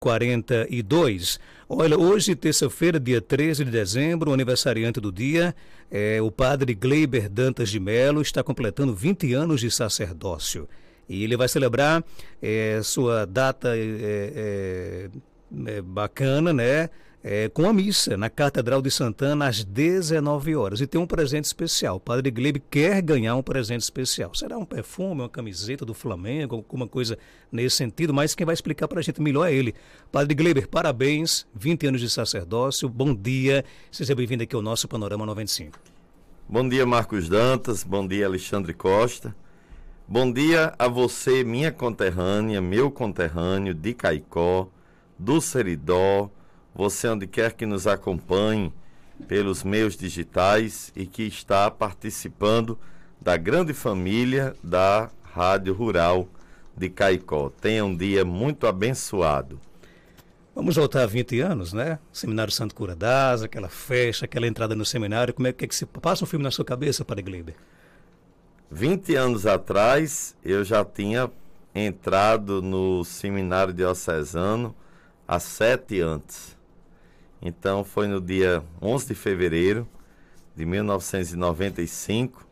42. Olha, hoje, terça-feira, dia 13 de dezembro, aniversariante do dia é o padre Gleiber Dantas de Melo, está completando 20 anos de sacerdócio. E ele vai celebrar é, sua data é, é, bacana, né? é, com a missa na Catedral de Santana às 19 horas. E tem um presente especial. O Padre Glebe quer ganhar um presente especial. Será um perfume, uma camiseta do Flamengo, alguma coisa nesse sentido, mas quem vai explicar para a gente melhor é ele. Padre Gleber, parabéns, 20 anos de sacerdócio, bom dia, seja bem-vindo aqui ao nosso Panorama 95. Bom dia, Marcos Dantas, bom dia, Alexandre Costa. Bom dia a você, minha conterrânea, meu conterrâneo de Caicó, do Seridó, você onde quer que nos acompanhe pelos meios digitais e que está participando da grande família da Rádio Rural de Caicó. Tenha um dia muito abençoado. Vamos voltar a 20 anos, né? Seminário Santo Cura das, aquela festa, aquela entrada no seminário. Como é que, é que se passa um filme na sua cabeça, Padre Gleiber? 20 anos atrás, eu já tinha entrado no seminário diocesano há sete anos. Então foi no dia 11 de fevereiro de 1995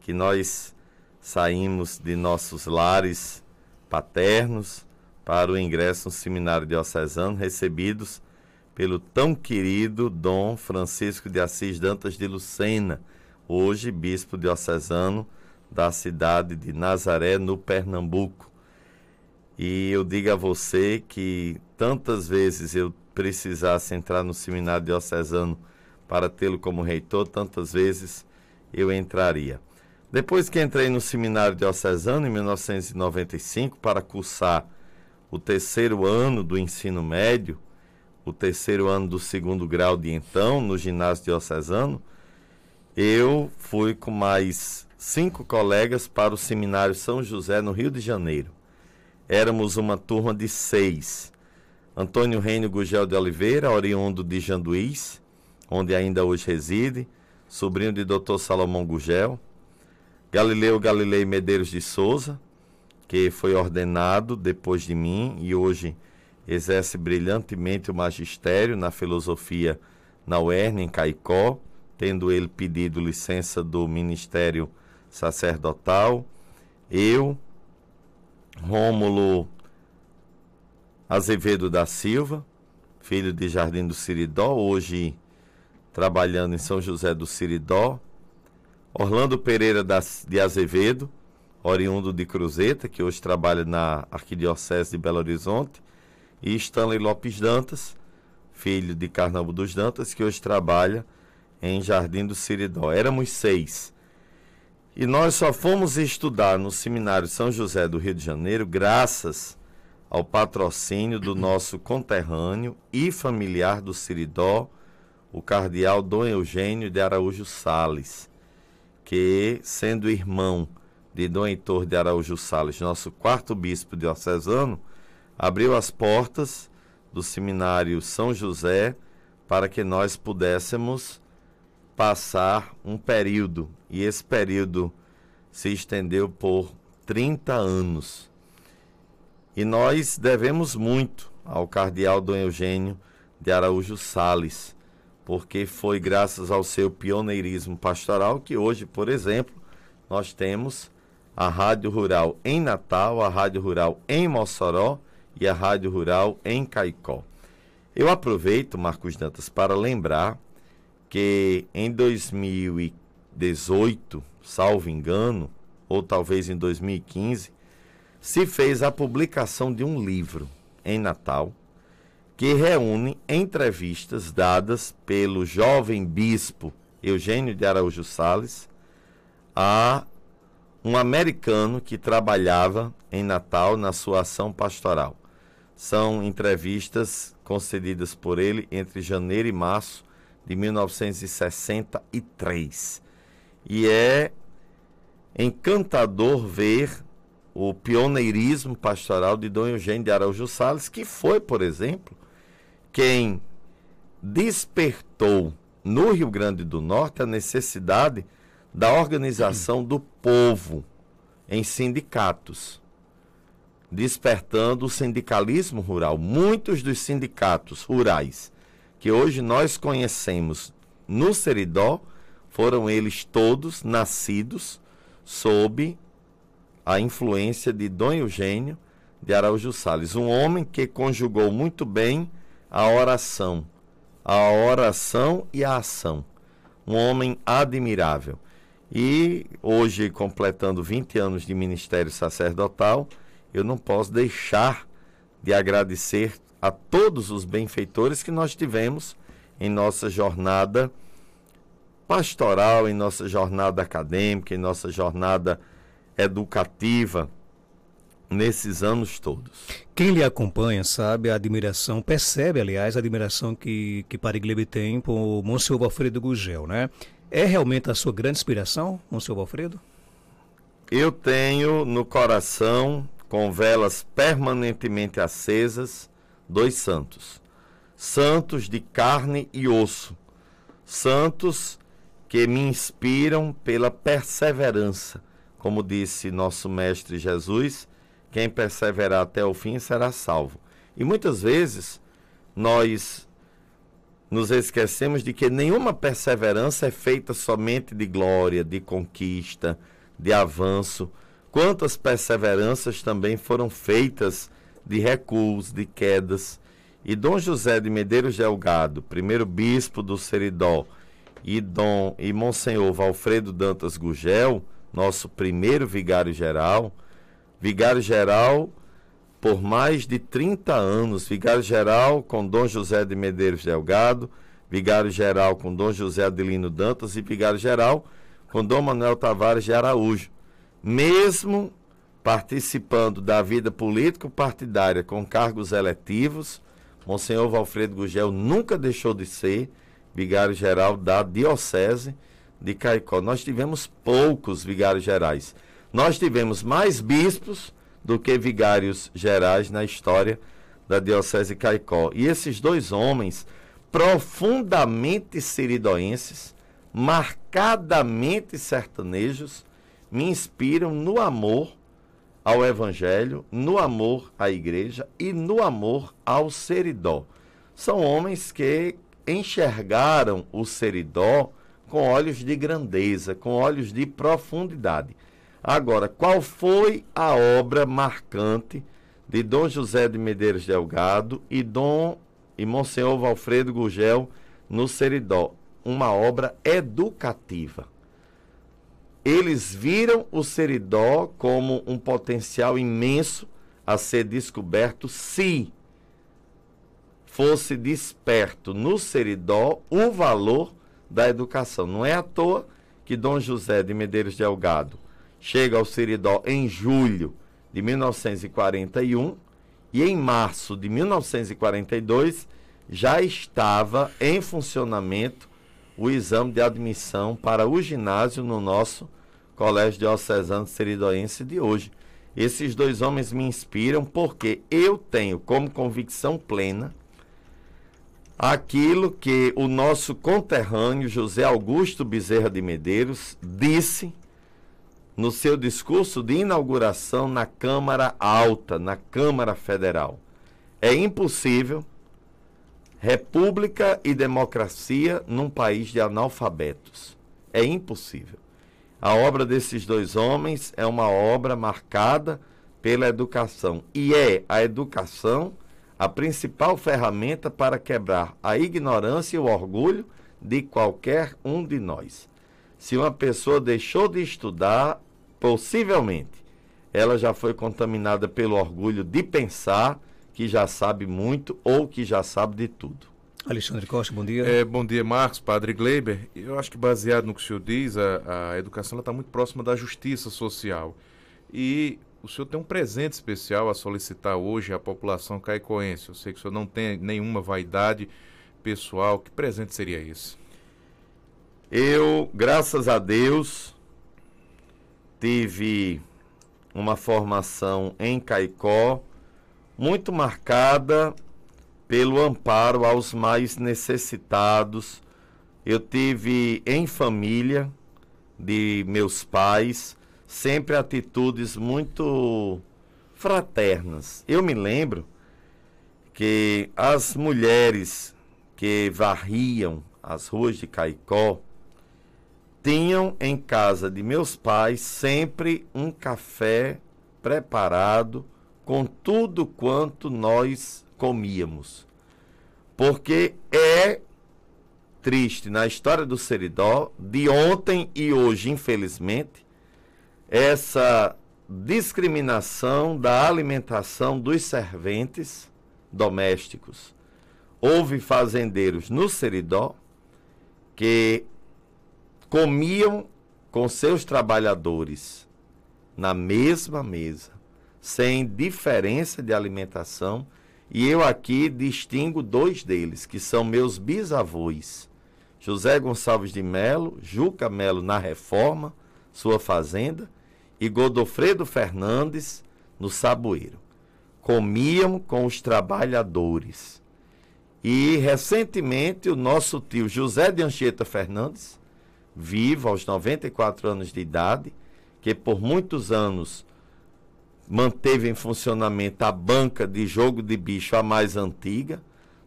que nós saímos de nossos lares paternos para o ingresso no seminário diocesano, recebidos pelo tão querido Dom Francisco de Assis Dantas de Lucena, hoje bispo diocesano da cidade de Nazaré, no Pernambuco. E eu digo a você que tantas vezes eu precisasse entrar no seminário diocesano para tê-lo como reitor, tantas vezes eu entraria. Depois que entrei no seminário diocesano em 1995 para cursar o terceiro ano do ensino médio, o terceiro ano do segundo grau de então, no ginásio diocesano, eu fui com mais cinco colegas para o seminário São José, no Rio de Janeiro. Éramos uma turma de seis. Antônio Reino Gugel de Oliveira, oriundo de Janduís, onde ainda hoje reside, sobrinho de Dr. Salomão Gugel. Galileu Galilei Medeiros de Souza, que foi ordenado depois de mim e hoje exerce brilhantemente o magistério na filosofia na UERN, em Caicó, tendo ele pedido licença do ministério sacerdotal. Eu, Rômulo Azevedo da Silva, filho de Jardim do Siridó, hoje trabalhando em São José do Siridó. Orlando Pereira de Azevedo, oriundo de Cruzeta, que hoje trabalha na Arquidiocese de Belo Horizonte. E Stanley Lopes Dantas, filho de Carnambo dos Dantas, que hoje trabalha em Jardim do Siridó. Éramos seis. E nós só fomos estudar no Seminário São José do Rio de Janeiro graças ao patrocínio do nosso conterrâneo e familiar do Siridó, o cardeal Dom Eugênio de Araújo Sales, que, sendo irmão de Dom Heitor de Araújo Sales, nosso quarto bispo diocesano, abriu as portas do seminário São José para que nós pudéssemos passar um período, e esse período se estendeu por 30 anos. E nós devemos muito ao cardeal Dom Eugênio de Araújo Sales, porque foi graças ao seu pioneirismo pastoral que hoje, por exemplo, nós temos a Rádio Rural em Natal, a Rádio Rural em Mossoró e a Rádio Rural em Caicó. Eu aproveito, Marcos Dantas, para lembrar que em 2018, salvo engano, ou talvez em 2015, se fez a publicação de um livro em Natal que reúne entrevistas dadas pelo jovem bispo Eugênio de Araújo Sales a um americano que trabalhava em Natal na sua ação pastoral. São entrevistas concedidas por ele entre janeiro e março de 1963. E é encantador ver o pioneirismo pastoral de Dom Eugênio de Araújo Salles, que foi, por exemplo, quem despertou no Rio Grande do Norte a necessidade da organização do povo em sindicatos, despertando o sindicalismo rural. Muitos dos sindicatos rurais que hoje nós conhecemos no Seridó foram eles todos nascidos sob a influência de Dom Eugênio de Araújo Salles, um homem que conjugou muito bem a oração, a oração e a ação. Um homem admirável. E hoje, completando 20 anos de ministério sacerdotal, eu não posso deixar de agradecer a todos os benfeitores que nós tivemos em nossa jornada pastoral, em nossa jornada acadêmica, em nossa jornada educativa nesses anos todos. Quem lhe acompanha sabe a admiração, percebe, aliás, a admiração que, que Pariglebe tem por Monsenhor Valfredo Gugel, né? É realmente a sua grande inspiração, Monsenhor Valfredo? Eu tenho no coração, com velas permanentemente acesas, dois santos. Santos de carne e osso. Santos que me inspiram pela perseverança, como disse nosso mestre Jesus, quem perseverar até o fim será salvo. E muitas vezes nós nos esquecemos de que nenhuma perseverança é feita somente de glória, de conquista, de avanço. Quantas perseveranças também foram feitas de recuos, de quedas. E Dom José de Medeiros Delgado, primeiro bispo do Seridó, e Dom e Monsenhor Valfredo Dantas Gugel, nosso primeiro vigário-geral. Vigário-geral por mais de 30 anos, vigário-geral com Dom José de Medeiros Delgado, vigário-geral com Dom José Adelino Dantas e vigário-geral com Dom Manuel Tavares de Araújo. Mesmo participando da vida político-partidária com cargos eletivos, Monsenhor Valfredo Gugel nunca deixou de ser vigário-geral da Diocese de Caicó, nós tivemos poucos vigários gerais. Nós tivemos mais bispos do que vigários gerais na história da Diocese de Caicó. E esses dois homens, profundamente seridoenses, marcadamente sertanejos, me inspiram no amor ao Evangelho, no amor à igreja e no amor ao seridó. São homens que enxergaram o seridó com olhos de grandeza, com olhos de profundidade. Agora, qual foi a obra marcante de Dom José de Medeiros Delgado e Dom e Monsenhor Valfredo Gugel no Seridó? Uma obra educativa. Eles viram o Seridó como um potencial imenso a ser descoberto se fosse desperto no Seridó o valor da educação. Não é à toa que Dom José de Medeiros Delgado chega ao Seridó em julho de 1941 e em março de 1942 já estava em funcionamento o exame de admissão para o ginásio no nosso Colégio Diocesano Seridoense de hoje. Esses dois homens me inspiram porque eu tenho como convicção plena aquilo que o nosso conterrâneo José Augusto Bezerra de Medeiros disse no seu discurso de inauguração na Câmara Alta, na Câmara Federal. É impossível república e democracia num país de analfabetos. É impossível. A obra desses dois homens é uma obra marcada pela educação e é a educação a principal ferramenta para quebrar a ignorância e o orgulho de qualquer um de nós. Se uma pessoa deixou de estudar, possivelmente ela já foi contaminada pelo orgulho de pensar que já sabe muito ou que já sabe de tudo. Alexandre Costa, bom dia. É, bom dia, Marcos, Padre Gleiber. Eu acho que baseado no que o senhor diz, a, a educação está muito próxima da justiça social. E o senhor tem um presente especial a solicitar hoje à população caicoense. Eu sei que o senhor não tem nenhuma vaidade pessoal. Que presente seria esse? Eu, graças a Deus, tive uma formação em Caicó muito marcada pelo amparo aos mais necessitados. Eu tive em família de meus pais sempre atitudes muito fraternas. Eu me lembro que as mulheres que varriam as ruas de Caicó tinham em casa de meus pais sempre um café preparado com tudo quanto nós comíamos. Porque é triste na história do Seridó, de ontem e hoje, infelizmente, essa discriminação da alimentação dos serventes domésticos. Houve fazendeiros no Seridó que comiam com seus trabalhadores na mesma mesa, sem diferença de alimentação, e eu aqui distingo dois deles, que são meus bisavôs. José Gonçalves de Melo, Juca Melo na reforma, sua fazenda, e Godofredo Fernandes no Saboeiro. Comiam com os trabalhadores. E recentemente o nosso tio José de Anchieta Fernandes, vivo aos 94 anos de idade, que por muitos anos manteve em funcionamento a banca de jogo de bicho a mais antiga.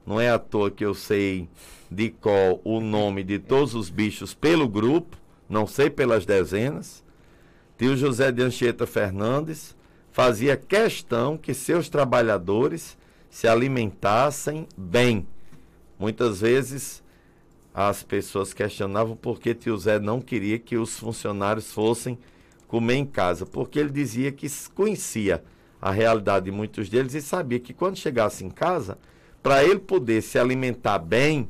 Não é à toa que eu sei de qual o nome de todos os bichos pelo grupo, não sei pelas dezenas. Tio José de Anchieta Fernandes fazia questão que seus trabalhadores se alimentassem bem. Muitas vezes as pessoas questionavam por que tio Zé não queria que os funcionários fossem comer em casa, porque ele dizia que conhecia a realidade de muitos deles e sabia que quando chegasse em casa, para ele poder se alimentar bem,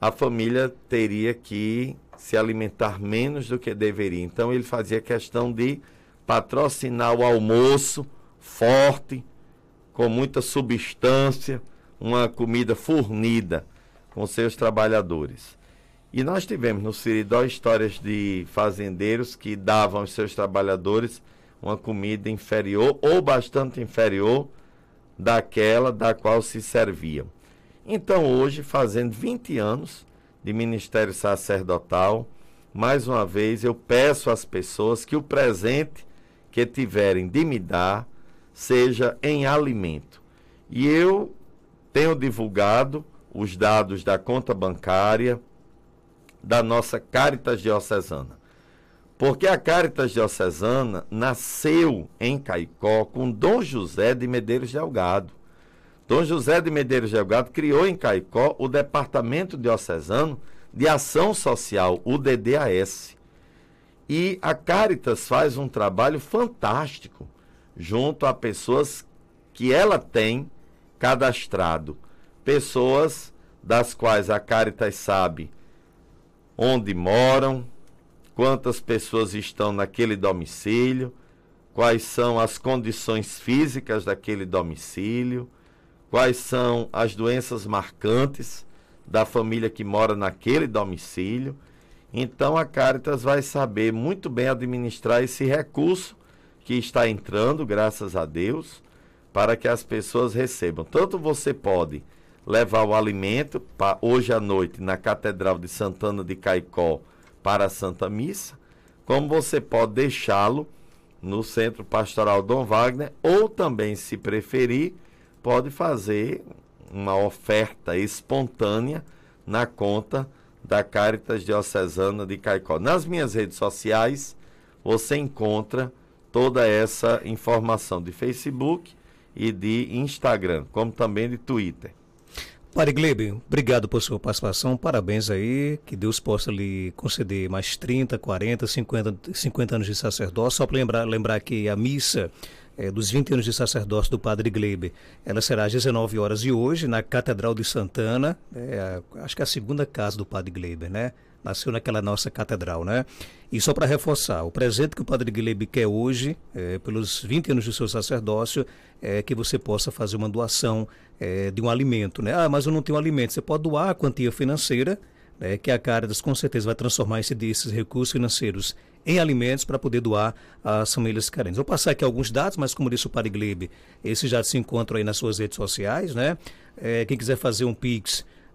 a família teria que se alimentar menos do que deveria. Então ele fazia questão de patrocinar o almoço forte, com muita substância, uma comida fornida com seus trabalhadores. E nós tivemos no Siridó histórias de fazendeiros que davam aos seus trabalhadores uma comida inferior ou bastante inferior daquela da qual se serviam. Então, hoje, fazendo 20 anos de ministério sacerdotal. Mais uma vez, eu peço às pessoas que o presente que tiverem de me dar seja em alimento. E eu tenho divulgado os dados da conta bancária da nossa Caritas Diocesana. Porque a Caritas Diocesana nasceu em Caicó com Dom José de Medeiros Delgado. Dom José de Medeiros Delgado criou em Caicó o Departamento Diocesano de Ação Social, o DDAS. E a Caritas faz um trabalho fantástico junto a pessoas que ela tem cadastrado, pessoas das quais a Caritas sabe onde moram, quantas pessoas estão naquele domicílio, quais são as condições físicas daquele domicílio, quais são as doenças marcantes da família que mora naquele domicílio. Então a Caritas vai saber muito bem administrar esse recurso que está entrando, graças a Deus, para que as pessoas recebam. Tanto você pode levar o alimento para hoje à noite na Catedral de Santana de Caicó para a Santa Missa, como você pode deixá-lo no Centro Pastoral Dom Wagner ou também, se preferir, pode fazer uma oferta espontânea na conta da Caritas Diocesana de Caicó. Nas minhas redes sociais, você encontra toda essa informação de Facebook e de Instagram, como também de Twitter. Padre Glebe, obrigado por sua participação, parabéns aí, que Deus possa lhe conceder mais 30, 40, 50, 50 anos de sacerdócio. Só para lembrar, lembrar que a missa é, dos 20 anos de sacerdócio do Padre Glebe, ela será às 19 horas de hoje na Catedral de Santana, é, acho que é a segunda casa do Padre Glebe, né? nasceu naquela nossa catedral, né? E só para reforçar, o presente que o Padre Guilherme quer hoje, é, pelos 20 anos do seu sacerdócio, é que você possa fazer uma doação é, de um alimento, né? Ah, mas eu não tenho alimento. Você pode doar a quantia financeira, né, que a Caritas com certeza vai transformar esse, esses recursos financeiros em alimentos para poder doar às famílias carentes. Vou passar aqui alguns dados, mas como disse o Padre Glebe, esses já se encontram aí nas suas redes sociais, né? É, quem quiser fazer um Pix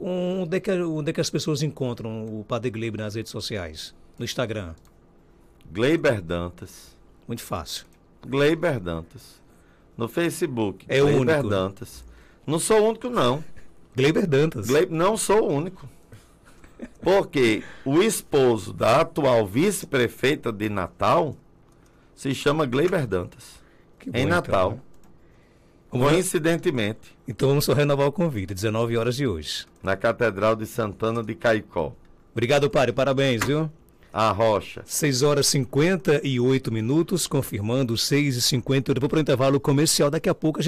Onde é, que, onde é que as pessoas encontram o Padre Gleiber nas redes sociais? No Instagram? Gleiber Dantas. Muito fácil. Gleiber Dantas. No Facebook. É o único. Né? Dantas. Não sou o único, não. Gleiber Dantas. Gleiber, não sou o único. Porque o esposo da atual vice-prefeita de Natal se chama Gleiber Dantas. Que em Natal. Então, né? Coincidentemente. Então vamos só renovar o convite, 19 horas de hoje. Na Catedral de Santana de Caicó. Obrigado, Padre. Parabéns, viu? A Rocha. 6 horas 58 minutos, confirmando 6 e 58. vou para o intervalo comercial. Daqui a pouco a gente.